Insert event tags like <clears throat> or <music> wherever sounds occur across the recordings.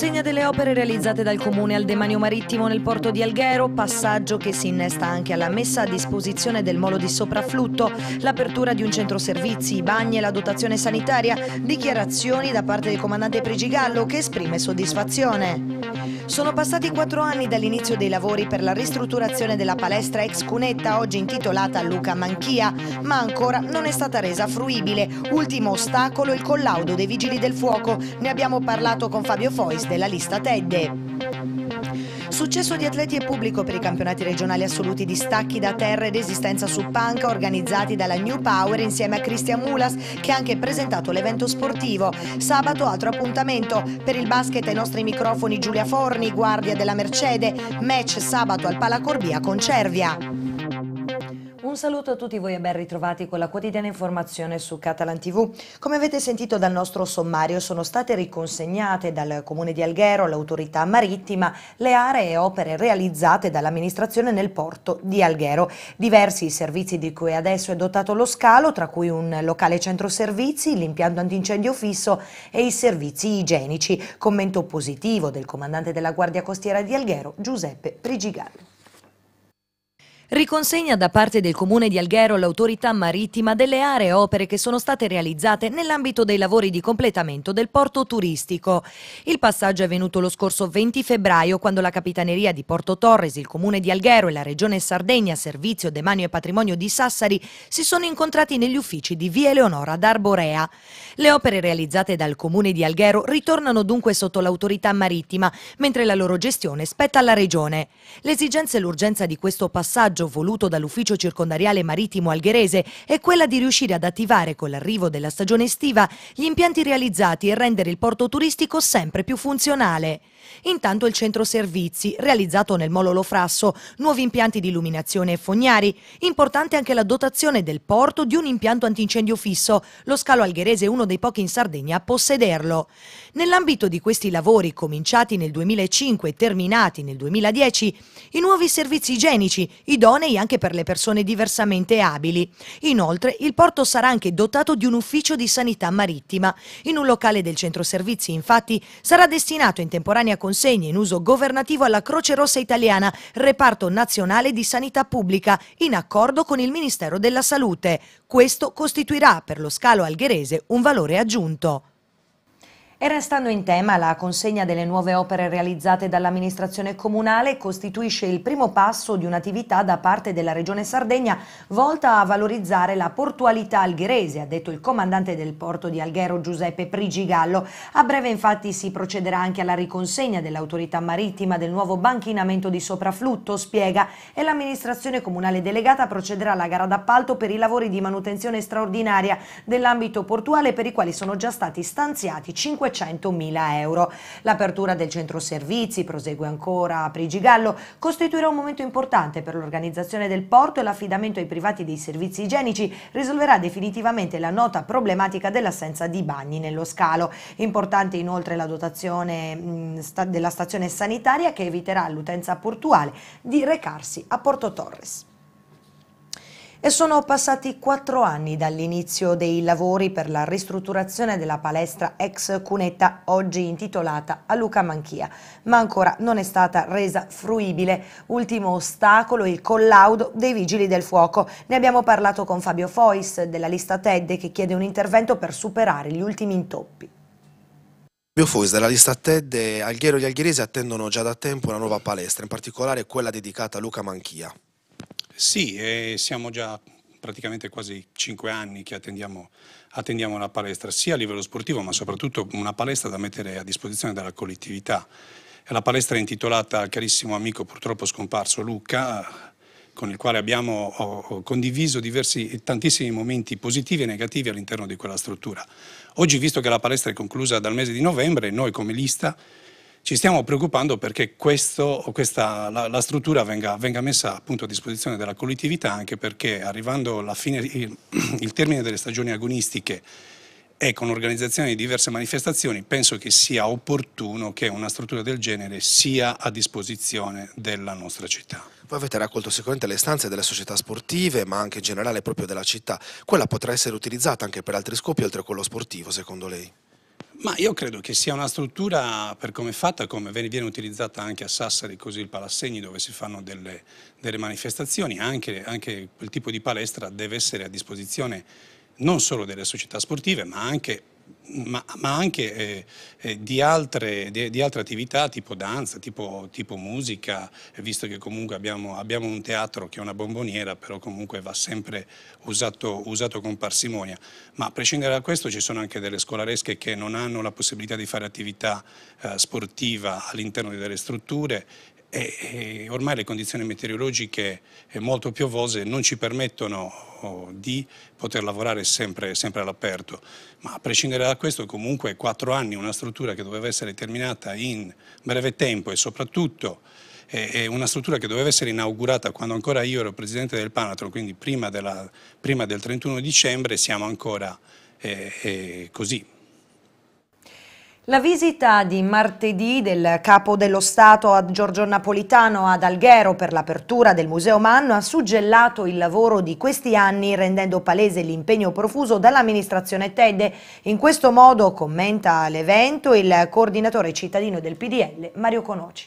consegna delle opere realizzate dal Comune al demanio marittimo nel porto di Alghero, passaggio che si innesta anche alla messa a disposizione del molo di soprafflutto, l'apertura di un centro servizi, i bagni e la dotazione sanitaria, dichiarazioni da parte del comandante Pregigallo che esprime soddisfazione. Sono passati quattro anni dall'inizio dei lavori per la ristrutturazione della palestra ex Cunetta, oggi intitolata Luca Manchia, ma ancora non è stata resa fruibile. Ultimo ostacolo il collaudo dei vigili del fuoco. Ne abbiamo parlato con Fabio Fois della lista TEDDE. Successo di atleti e pubblico per i campionati regionali assoluti di stacchi da terra ed esistenza su panca organizzati dalla New Power insieme a Cristian Mulas che ha anche presentato l'evento sportivo. Sabato altro appuntamento per il basket ai nostri microfoni Giulia Forni, guardia della Mercede, match sabato al Palacorbia con Cervia. Un saluto a tutti voi e ben ritrovati con la quotidiana informazione su Catalan TV. Come avete sentito dal nostro sommario sono state riconsegnate dal Comune di Alghero all'autorità marittima le aree e opere realizzate dall'amministrazione nel porto di Alghero. Diversi i servizi di cui adesso è dotato lo scalo, tra cui un locale centro servizi, l'impianto antincendio fisso e i servizi igienici. Commento positivo del comandante della Guardia Costiera di Alghero, Giuseppe Prigigallo. Riconsegna da parte del Comune di Alghero all'autorità marittima delle aree e opere che sono state realizzate nell'ambito dei lavori di completamento del porto turistico. Il passaggio è avvenuto lo scorso 20 febbraio quando la Capitaneria di Porto Torres, il Comune di Alghero e la Regione Sardegna, Servizio Demanio e Patrimonio di Sassari si sono incontrati negli uffici di Via Eleonora d'Arborea. Le opere realizzate dal Comune di Alghero ritornano dunque sotto l'autorità marittima, mentre la loro gestione spetta alla Regione. L'esigenza e l'urgenza di questo passaggio vantaggio voluto dall'ufficio circondariale marittimo algherese è quella di riuscire ad attivare con l'arrivo della stagione estiva gli impianti realizzati e rendere il porto turistico sempre più funzionale. Intanto il centro servizi, realizzato nel Mololo Frasso, nuovi impianti di illuminazione e fognari. Importante anche la dotazione del porto di un impianto antincendio fisso. Lo scalo algherese è uno dei pochi in Sardegna a possederlo. Nell'ambito di questi lavori, cominciati nel 2005 e terminati nel 2010, i nuovi servizi igienici, idonei anche per le persone diversamente abili. Inoltre, il porto sarà anche dotato di un ufficio di sanità marittima. In un locale del centro servizi, infatti, sarà destinato in temporanea temporanea consegna in uso governativo alla Croce Rossa Italiana, reparto nazionale di sanità pubblica, in accordo con il Ministero della Salute. Questo costituirà per lo scalo algherese un valore aggiunto. E restando in tema, la consegna delle nuove opere realizzate dall'amministrazione comunale costituisce il primo passo di un'attività da parte della Regione Sardegna volta a valorizzare la portualità algherese, ha detto il comandante del porto di Alghero Giuseppe Prigigallo. A breve infatti si procederà anche alla riconsegna dell'autorità marittima del nuovo banchinamento di sopraflutto, spiega, e l'amministrazione comunale delegata procederà alla gara d'appalto per i lavori di manutenzione straordinaria dell'ambito portuale per i quali sono già stati stanziati 500 500.000 euro. L'apertura del centro servizi, prosegue ancora a Prigigallo, costituirà un momento importante per l'organizzazione del porto e l'affidamento ai privati dei servizi igienici risolverà definitivamente la nota problematica dell'assenza di bagni nello scalo. Importante inoltre la dotazione mm, della stazione sanitaria che eviterà all'utenza portuale di recarsi a Porto Torres. E sono passati quattro anni dall'inizio dei lavori per la ristrutturazione della palestra ex Cunetta, oggi intitolata a Luca Manchia, ma ancora non è stata resa fruibile. Ultimo ostacolo il collaudo dei Vigili del Fuoco. Ne abbiamo parlato con Fabio Fois della lista TED che chiede un intervento per superare gli ultimi intoppi. Fabio Fois della lista TED e Alghero e gli alghieresi attendono già da tempo una nuova palestra, in particolare quella dedicata a Luca Manchia. Sì, eh, siamo già praticamente quasi cinque anni che attendiamo, attendiamo, una palestra, sia a livello sportivo ma soprattutto una palestra da mettere a disposizione della collettività. La palestra è intitolata al carissimo amico purtroppo scomparso Luca, con il quale abbiamo ho, ho condiviso diversi, tantissimi momenti positivi e negativi all'interno di quella struttura. Oggi, visto che la palestra è conclusa dal mese di novembre, noi come lista ci stiamo preoccupando perché questo, questa, la, la, struttura venga, venga messa appunto a disposizione della collettività anche perché arrivando alla fine, il, <clears throat> il termine delle stagioni agonistiche e con l'organizzazione di diverse manifestazioni, penso che sia opportuno che una struttura del genere sia a disposizione della nostra città. Voi avete raccolto sicuramente le stanze delle società sportive, ma anche in generale proprio della città. Quella potrà essere utilizzata anche per altri scopi oltre a quello sportivo, secondo lei? Ma io credo che sia una struttura per come è fatta, come viene utilizzata anche a Sassari, così il Palassegni dove si fanno delle, delle manifestazioni, anche, anche quel tipo di palestra deve essere a disposizione non solo delle società sportive ma anche ma, ma, anche eh, eh, di, altre, di, di, altre, attività tipo danza, tipo, tipo musica, visto che comunque abbiamo, abbiamo, un teatro che è una bomboniera, però comunque va sempre usato, usato, con parsimonia. Ma a prescindere da questo ci sono anche delle scolaresche che non hanno la possibilità di fare attività eh, sportiva all'interno delle strutture e, ormai le condizioni meteorologiche eh, molto piovose non ci permettono oh, di poter lavorare sempre, sempre all'aperto. Ma a prescindere da questo, comunque quattro anni, una struttura che doveva essere terminata in breve tempo e soprattutto è eh, eh, una struttura che doveva essere inaugurata quando ancora io ero presidente del Panatro, quindi prima, della, prima del 31 dicembre siamo ancora eh, eh, così. La visita di martedì del capo dello Stato a Giorgio Napolitano ad Alghero per l'apertura del Museo Manno ha suggellato il lavoro di questi anni rendendo palese l'impegno profuso dall'amministrazione TED. In questo modo commenta l'evento il coordinatore cittadino del PDL Mario Conoci.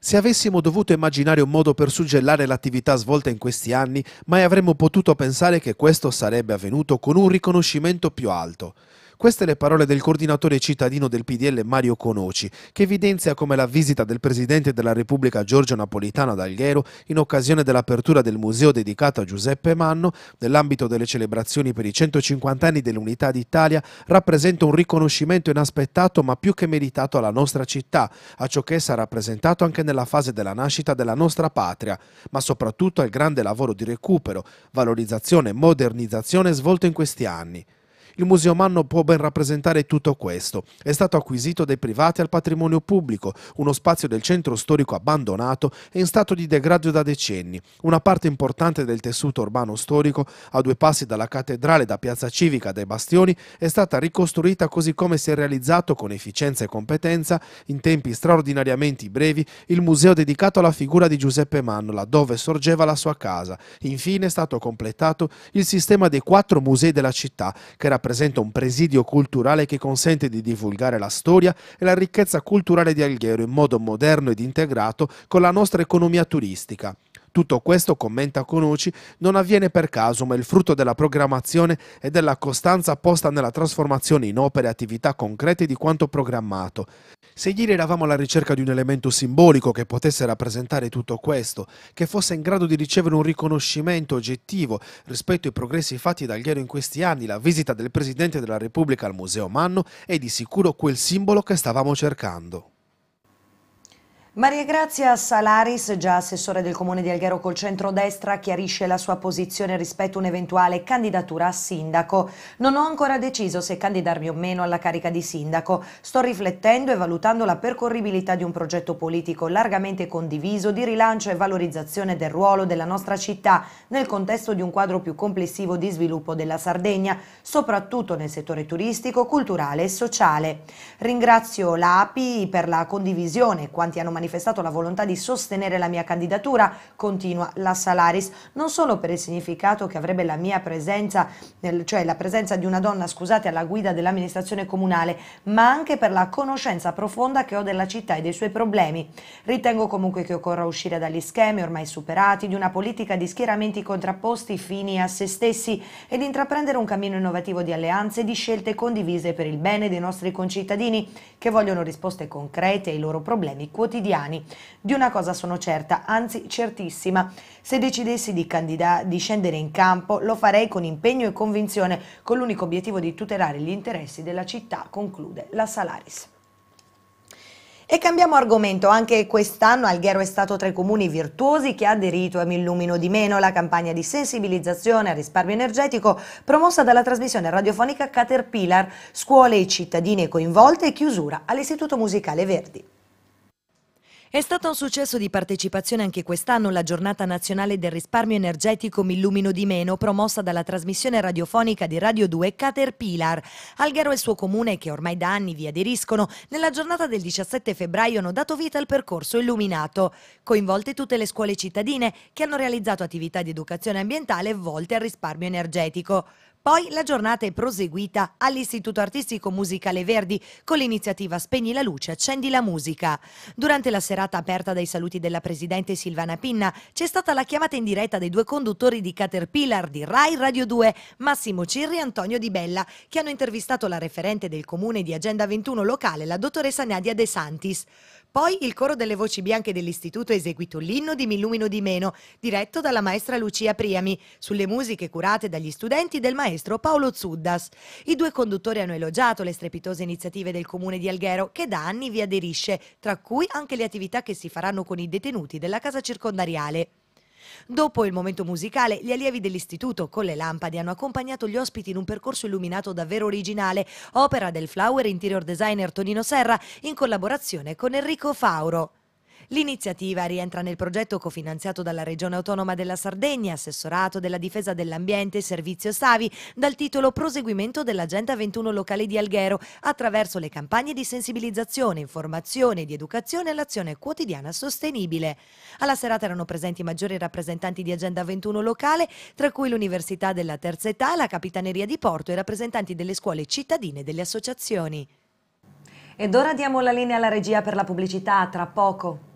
Se avessimo dovuto immaginare un modo per suggellare l'attività svolta in questi anni, mai avremmo potuto pensare che questo sarebbe avvenuto con un riconoscimento più alto. Queste le parole del coordinatore cittadino del PDL Mario Conoci, che evidenzia come la visita del Presidente della Repubblica Giorgio Napolitano ad Alghero in occasione dell'apertura del museo dedicato a Giuseppe Manno, nell'ambito delle celebrazioni per i 150 anni dell'Unità d'Italia, rappresenta un riconoscimento inaspettato ma più che meritato alla nostra città, a ciò che essa ha rappresentato anche nella fase della nascita della nostra patria, ma soprattutto al grande lavoro di recupero, valorizzazione e modernizzazione svolto in questi anni. Il Museo Manno può ben rappresentare tutto questo. È stato acquisito dai privati al patrimonio pubblico, uno spazio del centro storico abbandonato e in stato di degrado da decenni. Una parte importante del tessuto urbano storico, a due passi dalla cattedrale da Piazza Civica dai Bastioni, è stata ricostruita così come si è realizzato con efficienza e competenza, in tempi straordinariamente brevi, il museo dedicato alla figura di Giuseppe Manno, laddove sorgeva la sua casa. Infine è stato completato il sistema dei quattro musei della città, che rappresenta rappresenta un presidio culturale che consente di divulgare la storia e la ricchezza culturale di Alghero in modo moderno ed integrato con la nostra economia turistica. Tutto questo, commenta Conucci, non avviene per caso, ma è il frutto della programmazione e della costanza posta nella trasformazione in opere e attività concrete di quanto programmato. Se ieri eravamo alla ricerca di un elemento simbolico che potesse rappresentare tutto questo, che fosse in grado di ricevere un riconoscimento oggettivo rispetto ai progressi fatti da Ghiero in questi anni, la visita del Presidente della Repubblica al Museo Manno è di sicuro quel simbolo che stavamo cercando. Maria Grazia Salaris, già assessore del comune di Alghero col centrodestra, chiarisce la sua posizione rispetto a un'eventuale candidatura a sindaco. Non ho ancora deciso se candidarmi o meno alla carica di sindaco. Sto riflettendo e valutando la percorribilità di un progetto politico largamente condiviso di rilancio e valorizzazione del ruolo della nostra città nel contesto di un quadro più complessivo di sviluppo della Sardegna, soprattutto nel settore turistico, culturale e sociale. Ringrazio l'API per la condivisione quanti hanno manifestato manifestato la volontà di sostenere la mia candidatura, continua la Salaris, non solo per il significato che avrebbe la mia presenza, cioè la presenza di una donna, scusate, alla guida dell'amministrazione comunale, ma anche per la conoscenza profonda che ho della città e dei suoi problemi. Ritengo comunque che occorra uscire dagli schemi ormai superati di una politica di schieramenti contrapposti fini a se stessi ed intraprendere un cammino innovativo di alleanze e di scelte condivise per il bene dei nostri concittadini che vogliono risposte concrete ai loro problemi quotidiani italiani. Di una cosa sono certa, anzi certissima, se decidessi di, di scendere in campo lo farei con impegno e convinzione, con l'unico obiettivo di tutelare gli interessi della città, conclude la Salaris. E cambiamo argomento, anche quest'anno Alghero è stato tra i comuni virtuosi che ha aderito a Mi illumino di meno, la campagna di sensibilizzazione al risparmio energetico promossa dalla trasmissione radiofonica Caterpillar, scuole e cittadine coinvolte e chiusura all'Istituto Musicale Verdi. È stato un successo di partecipazione anche quest'anno la giornata nazionale del risparmio energetico Mi illumino di meno promossa dalla trasmissione radiofonica di Radio 2 Caterpillar. Alghero e il suo comune che ormai da anni vi aderiscono nella giornata del 17 febbraio hanno dato vita al percorso illuminato, coinvolte tutte le scuole cittadine che hanno realizzato attività di educazione ambientale volte al risparmio energetico. Poi la giornata è proseguita all'Istituto Artistico Musicale Verdi con l'iniziativa Spegni la luce, accendi la musica. Durante la serata aperta dai saluti della presidente Silvana Pinna c'è stata la chiamata in diretta dei due conduttori di Caterpillar di Rai Radio 2, Massimo Cirri e Antonio Di Bella, che hanno intervistato la referente del comune di Agenda 21 locale, la dottoressa Nadia De Santis. Poi il coro delle voci bianche dell'istituto ha eseguito l'inno di Millumino di meno, diretto dalla maestra Lucia Priami, sulle musiche curate dagli studenti del maestro maestro Paolo Zuddas. I due conduttori hanno elogiato le strepitose iniziative del comune di Alghero che da anni vi aderisce, tra cui anche le attività che si faranno con i detenuti della casa circondariale. Dopo il momento musicale, gli allievi dell'istituto con le lampade hanno accompagnato gli ospiti in un percorso illuminato davvero originale, opera del flower interior designer Tonino Serra in collaborazione con Enrico Fauro. L'iniziativa rientra nel progetto cofinanziato dalla Regione Autonoma della Sardegna, Assessorato della Difesa dell'Ambiente e Servizio Savi, dal titolo Proseguimento dell'Agenda 21 locale di Alghero, attraverso le campagne di sensibilizzazione, informazione e di educazione all'azione quotidiana sostenibile. Alla serata erano presenti maggiori rappresentanti di Agenda 21 locale, tra cui l'Università della Terza Età, la Capitaneria di Porto e rappresentanti delle scuole cittadine e delle associazioni. Ed ora diamo la linea alla regia per la pubblicità, tra poco.